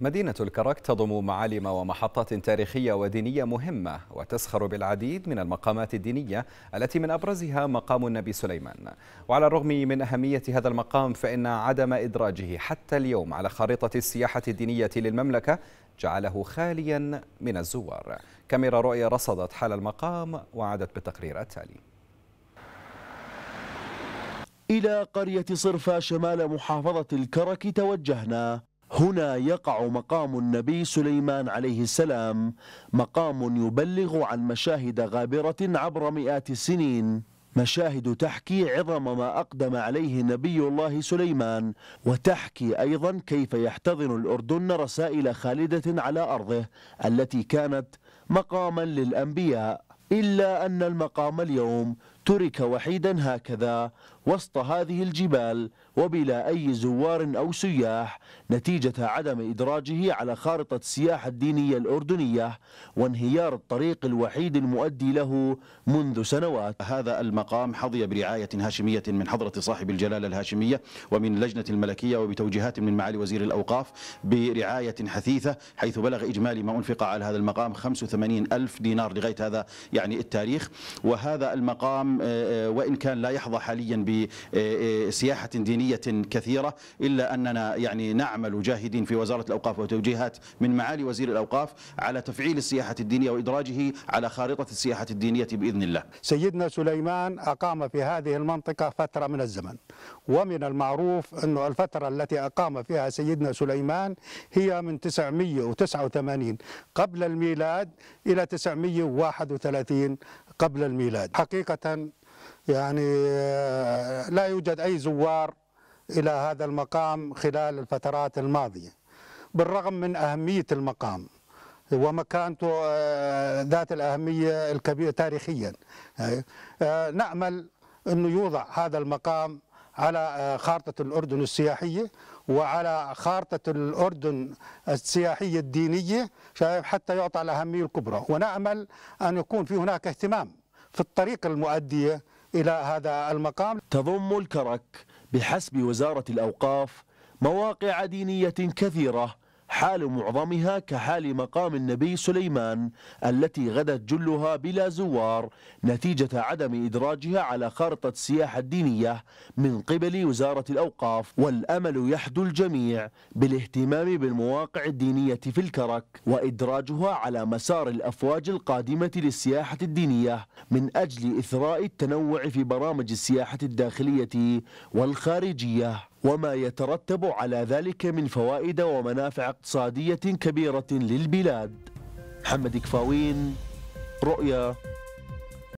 مدينة الكرك تضم معالم ومحطات تاريخية ودينية مهمة وتسخر بالعديد من المقامات الدينية التي من أبرزها مقام النبي سليمان وعلى الرغم من أهمية هذا المقام فإن عدم إدراجه حتى اليوم على خارطة السياحة الدينية للمملكة جعله خاليا من الزوار كاميرا رؤية رصدت حال المقام وعادت بالتقرير التالي إلى قرية صرفة شمال محافظة الكرك توجهنا هنا يقع مقام النبي سليمان عليه السلام مقام يبلغ عن مشاهد غابرة عبر مئات السنين مشاهد تحكي عظم ما أقدم عليه نبي الله سليمان وتحكي أيضا كيف يحتضن الأردن رسائل خالدة على أرضه التي كانت مقاما للأنبياء إلا أن المقام اليوم ترك وحيدا هكذا وسط هذه الجبال وبلا أي زوار أو سياح نتيجة عدم إدراجه على خارطة السياحة الدينية الأردنية وانهيار الطريق الوحيد المؤدي له منذ سنوات هذا المقام حظي برعاية هاشمية من حضرة صاحب الجلالة الهاشمية ومن لجنة الملكية وبتوجيهات من معالي وزير الأوقاف برعاية حثيثة حيث بلغ إجمالي ما أنفق على هذا المقام 85 ألف دينار لغاية هذا يعني التاريخ وهذا المقام آه، آه، وإن كان لا يحظى حاليا بسياحة دينية كثيرة إلا أننا يعني نعمل جاهدين في وزارة الأوقاف وتوجيهات من معالي وزير الأوقاف على تفعيل السياحة الدينية وإدراجه على خارطة السياحة الدينية بإذن الله سيدنا سليمان أقام في هذه المنطقة فترة من الزمن ومن المعروف انه الفترة التي أقام فيها سيدنا سليمان هي من 989 قبل الميلاد إلى 931 قبل الميلاد حقيقة يعني آه، لا يوجد أي زوار إلى هذا المقام خلال الفترات الماضية بالرغم من أهمية المقام ومكانته آه، ذات الأهمية الكبيرة تاريخيا آه، نأمل أنه يوضع هذا المقام على خارطة الأردن السياحية وعلى خارطة الأردن السياحية الدينية حتى يعطى الأهمية الكبرى ونأمل أن يكون في هناك اهتمام في الطريق المؤدية إلى هذا المقام تضم الكرك بحسب وزارة الأوقاف مواقع دينية كثيرة حال معظمها كحال مقام النبي سليمان التي غدت جلها بلا زوار نتيجة عدم إدراجها على خارطة السياحة الدينية من قبل وزارة الأوقاف والأمل يحدو الجميع بالاهتمام بالمواقع الدينية في الكرك وإدراجها على مسار الأفواج القادمة للسياحة الدينية من أجل إثراء التنوع في برامج السياحة الداخلية والخارجية وما يترتب على ذلك من فوائد ومنافع اقتصادية كبيرة للبلاد محمد كفاوين رؤيا